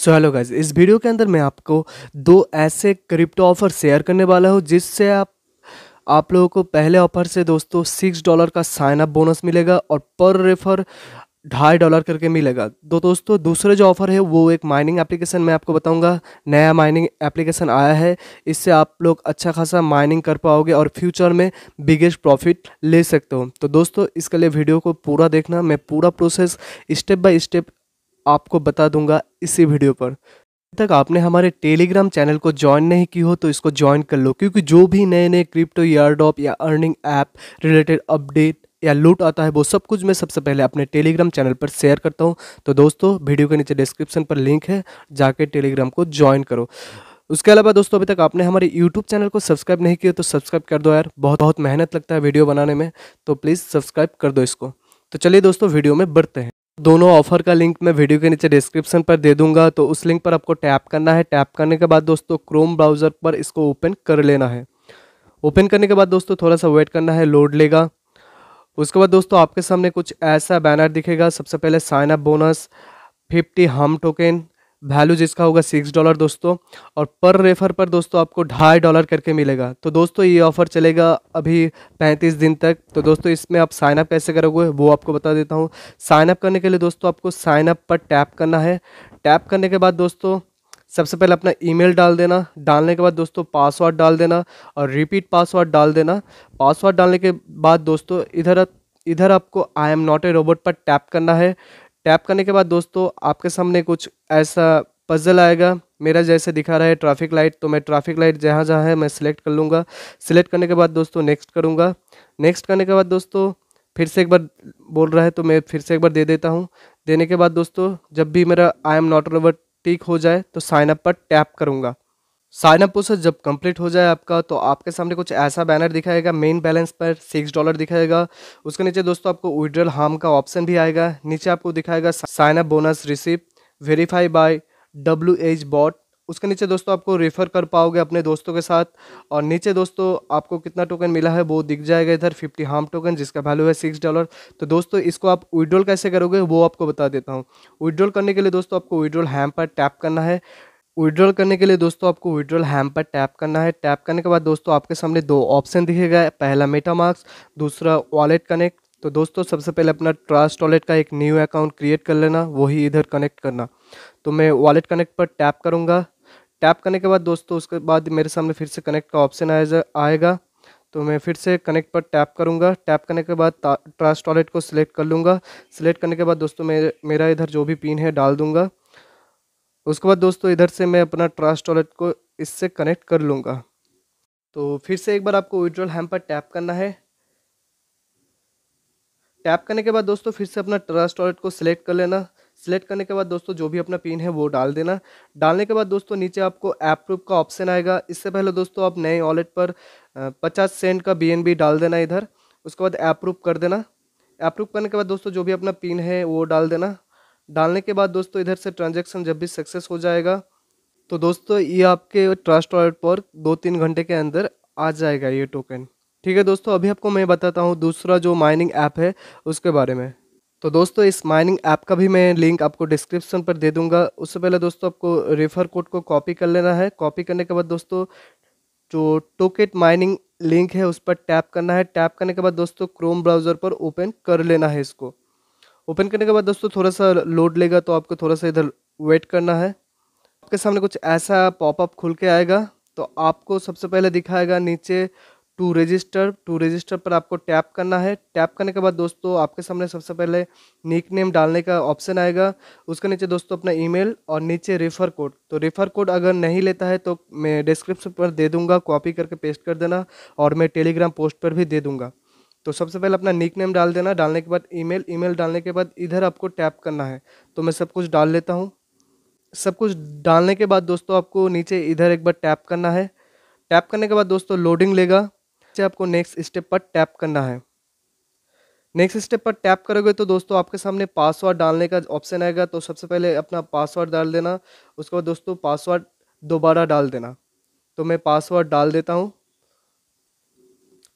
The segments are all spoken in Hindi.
सो हेलो गाइज इस वीडियो के अंदर मैं आपको दो ऐसे क्रिप्टो ऑफर शेयर करने वाला हूँ जिससे आप आप लोगों को पहले ऑफर से दोस्तों सिक्स डॉलर का साइन अप बोनस मिलेगा और पर रेफर ढाई डॉलर करके मिलेगा तो दोस्तों दूसरा जो ऑफर है वो एक माइनिंग एप्लीकेशन मैं आपको बताऊंगा नया माइनिंग एप्लीकेशन आया है इससे आप लोग अच्छा खासा माइनिंग कर पाओगे और फ्यूचर में बिगेस्ट प्रॉफिट ले सकते हो तो दोस्तों इसके लिए वीडियो को पूरा देखना मैं पूरा प्रोसेस स्टेप बाय स्टेप आपको बता दूंगा इसी वीडियो पर तक आपने हमारे टेलीग्राम चैनल को ज्वाइन नहीं की हो तो इसको ज्वाइन कर लो क्योंकि जो भी नए नए क्रिप्टो ईयरडॉप या अर्निंग ऐप रिलेटेड अपडेट या लूट आता है वो सब कुछ मैं सबसे पहले अपने टेलीग्राम चैनल पर शेयर करता हूँ तो दोस्तों वीडियो के नीचे डिस्क्रिप्शन पर लिंक है जाके टेलीग्राम को ज्वाइन करो उसके अलावा दोस्तों अभी तक आपने हमारे यूट्यूब चैनल को सब्सक्राइब नहीं किया तो सब्सक्राइब कर दो यार बहुत बहुत मेहनत लगता है वीडियो बनाने में तो प्लीज़ सब्सक्राइब कर दो इसको तो चलिए दोस्तों वीडियो में बढ़ते हैं दोनों ऑफर का लिंक मैं वीडियो के नीचे डिस्क्रिप्शन पर दे दूंगा तो उस लिंक पर आपको टैप करना है टैप करने के बाद दोस्तों क्रोम ब्राउज़र पर इसको ओपन कर लेना है ओपन करने के बाद दोस्तों थोड़ा सा वेट करना है लोड लेगा उसके बाद दोस्तों आपके सामने कुछ ऐसा बैनर दिखेगा सबसे पहले साइन अप बोनस फिफ्टी हम टोकन वैल्यू जिसका होगा सिक्स डॉलर दोस्तों और पर रेफर पर दोस्तों आपको ढाई डॉलर करके मिलेगा तो दोस्तों ये ऑफ़र चलेगा अभी पैंतीस दिन तक तो दोस्तों इसमें आप साइनअप कैसे करोगे वो आपको बता देता हूँ साइनअप करने के लिए दोस्तों आपको साइनअप पर टैप करना है टैप करने के बाद दोस्तों सबसे पहले अपना ईमेल डाल देना डालने के बाद दोस्तों पासवर्ड डाल देना और रिपीट पासवर्ड डाल देना पासवर्ड डालने के बाद दोस्तों इधर इधर आपको I am not a robot पर टैप करना है टैप करने के बाद दोस्तों आपके सामने कुछ ऐसा पजल आएगा मेरा जैसे दिखा रहा है ट्रैफिक लाइट तो मैं ट्रैफिक लाइट जहाँ जहाँ है मैं सिलेक्ट कर लूँगा सिलेक्ट करने के बाद दोस्तों नेक्स्ट करूँगा नेक्स्ट करने के बाद दोस्तों फिर से एक बार बोल रहा है तो मैं फिर से एक बार दे देता हूँ देने के बाद दोस्तों जब भी मेरा I am not robot tick हो जाए तो साइनअप पर टैप करूँगा साइन अप प्रोसेस जब कंप्लीट हो जाए आपका तो आपके सामने कुछ ऐसा बैनर दिखाएगा मेन बैलेंस पर सिक्स डॉलर दिखाएगा उसके नीचे दोस्तों आपको विड्रॉल हार्म का ऑप्शन भी आएगा नीचे आपको दिखाएगा sign up bonus receive verify by W H bot उसके नीचे दोस्तों आपको रेफ़र कर पाओगे अपने दोस्तों के साथ और नीचे दोस्तों आपको कितना टोकन मिला है वो दिख जाएगा इधर फिफ्टी हार्म टोकन जिसका वैल्यू है सिक्स डॉलर तो दोस्तों इसको आप विड्रॉल कैसे करोगे वो आपको बता देता हूँ विड्रॉल करने के लिए दोस्तों आपको विड्रॉल हैम पर टैप करना है विड्रॉल करने के लिए दोस्तों आपको विड्रॉल हैम पर टैप करना है टैप करने के बाद दोस्तों आपके सामने दो ऑप्शन दिखेगा पहला मेटा मार्क्स दूसरा वॉलेट कनेक्ट तो दोस्तों सबसे पहले अपना ट्रस्ट वॉलेट का एक न्यू अकाउंट क्रिएट कर लेना वही इधर कनेक्ट करना तो मैं वॉलेट कनेक्ट पर टैप करूँगा टैप करने के बाद दोस्तों उसके बाद मेरे सामने फिर से कनेक्ट का ऑप्शन आएगा आएगा तो मैं फिर से कनेक्ट पर टैप करूंगा टैप करने के बाद ट्रस्ट वॉलेट को सिलेक्ट कर लूँगा सिलेक्ट करने के बाद दोस्तों मेरे मेरा इधर जो भी पिन है डाल दूंगा उसके बाद दोस्तों इधर से मैं अपना ट्रांस वॉलेट को इससे कनेक्ट कर लूँगा तो फिर से एक बार आपको विड्रॉल हैम पर टैप करना है टैप करने के बाद दोस्तों फिर से अपना ट्रस्ट वॉलेट को सिलेक्ट कर लेना सिलेक्ट करने के बाद दोस्तों जो भी अपना पिन है वो डाल देना डालने के बाद दोस्तों नीचे आपको ऐप प्रूफ का ऑप्शन आएगा इससे पहले दोस्तों आप नए वॉलेट पर पचास सेंट का बी डाल देना इधर उसके बाद प्रूफ कर देना प्रूफ करने के बाद दोस्तों जो भी अपना पिन है वो डाल देना डालने के बाद दोस्तों इधर से ट्रांजेक्शन जब भी सक्सेस हो जाएगा तो दोस्तों ये आपके ट्रस्ट वॉलेट पर दो तीन घंटे के अंदर आ जाएगा ये टोकन ठीक है दोस्तों अभी आपको मैं बताता हूँ दूसरा जो माइनिंग ऐप है उसके बारे में तो दोस्तों इस माइनिंग ऐप का भी मैं लिंक आपको डिस्क्रिप्शन पर दे दूंगा उससे पहले दोस्तों आपको रेफर कोड को कॉपी कर लेना है कॉपी करने के बाद दोस्तों जो टोकेट माइनिंग लिंक है उस पर टैप करना है टैप करने के बाद दोस्तों क्रोम ब्राउज़र पर ओपन कर लेना है इसको ओपन करने के बाद दोस्तों थोड़ा सा लोड लेगा तो आपको थोड़ा सा इधर वेट करना है आपके सामने कुछ ऐसा पॉपअप खुल के आएगा तो आपको सबसे पहले दिखाएगा नीचे टू रजिस्टर टू रजिस्टर पर आपको टैप करना है टैप करने के बाद दोस्तों आपके सामने सबसे पहले निक नेम डालने का ऑप्शन आएगा उसके नीचे दोस्तों अपना ईमेल और नीचे रेफ़र कोड तो रेफ़र कोड अगर नहीं लेता है तो मैं डिस्क्रिप्शन पर दे दूंगा कॉपी करके पेस्ट कर देना और मैं टेलीग्राम पोस्ट पर भी दे दूंगा तो सबसे पहले अपना निक नेम डाल देना डालने के बाद ईमेल ईमेल डालने के बाद इधर आपको टैप करना है तो मैं सब कुछ डाल लेता हूँ सब कुछ डालने के बाद दोस्तों आपको नीचे इधर एक बार टैप करना है टैप करने के बाद दोस्तों लोडिंग लेगा नीचे आपको नेक्स्ट स्टेप पर टैप करना है नेक्स्ट स्टेप पर टैप करोगे तो दोस्तों आपके सामने पासवर्ड डालने का ऑप्शन आएगा तो सबसे पहले अपना पासवर्ड डाल देना उसके बाद दोस्तों पासवर्ड दोबारा डाल देना तो मैं पासवर्ड डाल देता हूँ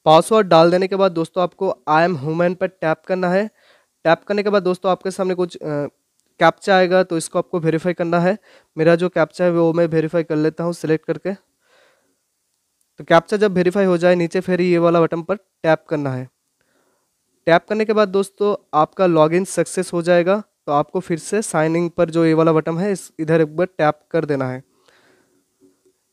पासवर्ड डाल देने के बाद दोस्तों आपको आई एम ह्यूमन पर टैप करना है टैप करने के बाद दोस्तों आपके सामने कुछ कैप्चा आएगा तो इसको आपको वेरीफाई करना है मेरा जो कैप्चा है वो मैं वेरीफाई कर लेता हूँ सिलेक्ट करके तो कैप्चा जब वेरीफाई हो जाए नीचे फिर ये वाला बटन पर टैप करना है टैप करने के बाद दोस्तों आपका लॉगिन सक्सेस हो जाएगा तो आपको फिर से साइन इन पर जो ये वाला बटन है इस इधर एक बार टैप कर देना है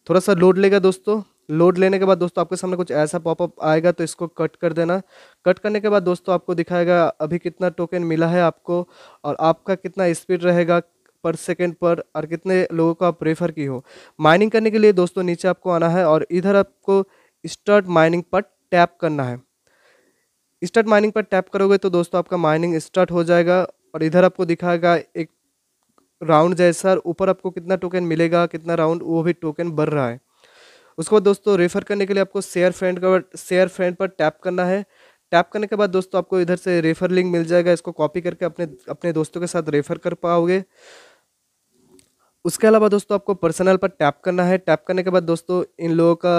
थोड़ा सा लोड लेगा दोस्तों लोड लेने के बाद दोस्तों आपके सामने कुछ ऐसा पॉपअप आएगा तो इसको कट कर देना कट करने के बाद दोस्तों आपको दिखाएगा अभी कितना टोकन मिला है आपको और आपका कितना स्पीड रहेगा पर सेकेंड पर और कितने लोगों को आप प्रेफर की हो माइनिंग करने के लिए दोस्तों नीचे आपको आना है और इधर आपको स्टार्ट माइनिंग पर टैप करना है स्टार्ट माइनिंग पर टैप करोगे तो दोस्तों आपका माइनिंग स्टार्ट हो जाएगा और इधर आपको दिखाएगा एक राउंड जैसा ऊपर आपको कितना टोकन मिलेगा कितना राउंड वो भी टोकन बढ़ रहा है उसके बाद दोस्तों रेफ़र करने के लिए आपको शेयर फ्रेंड का शेयर फ्रेंड पर टैप करना है टैप करने के बाद दोस्तों आपको इधर से रेफ़र लिंक मिल जाएगा इसको कॉपी करके अपने अपने दोस्तों के साथ रेफ़र कर पाओगे उसके अलावा दोस्तों आपको पर्सनल पर टैप करना है टैप करने के बाद दोस्तों इन लोगों का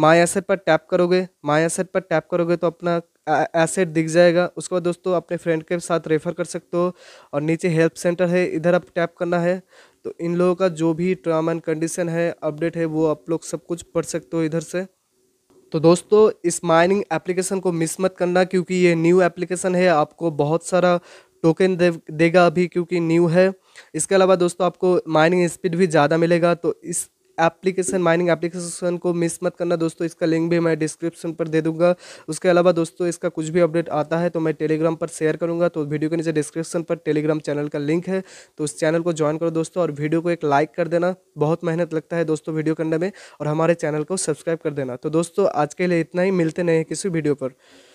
माई एसेट पर टैप करोगे माई एसेट पर टैप करोगे तो अपना एसेट दिख जाएगा उसके बाद दोस्तों अपने फ्रेंड के साथ रेफ़र कर सकते हो और नीचे हेल्प सेंटर है इधर आप टैप करना है तो इन लोगों का जो भी टर्म एंड कंडीशन है अपडेट है वो आप लोग सब कुछ पढ़ सकते हो इधर से तो दोस्तों इस माइनिंग एप्लीकेशन को मिस मत करना क्योंकि ये न्यू एप्लीकेशन है आपको बहुत सारा टोकन दे, देगा अभी क्योंकि न्यू है इसके अलावा दोस्तों आपको माइनिंग स्पीड भी ज़्यादा मिलेगा तो इस एप्लीकेशन माइनिंग एप्लीकेशन को मिस मत करना दोस्तों इसका लिंक भी मैं डिस्क्रिप्शन पर दे दूंगा उसके अलावा दोस्तों इसका कुछ भी अपडेट आता है तो मैं टेलीग्राम पर शेयर करूंगा तो वीडियो के नीचे डिस्क्रिप्शन पर टेलीग्राम चैनल का लिंक है तो उस चैनल को ज्वाइन करो दोस्तों और वीडियो को एक लाइक कर देना बहुत मेहनत लगता है दोस्तों वीडियो करने में और हमारे चैनल को सब्सक्राइब कर देना तो दोस्तों आज के लिए इतना ही मिलते नहीं किसी वीडियो पर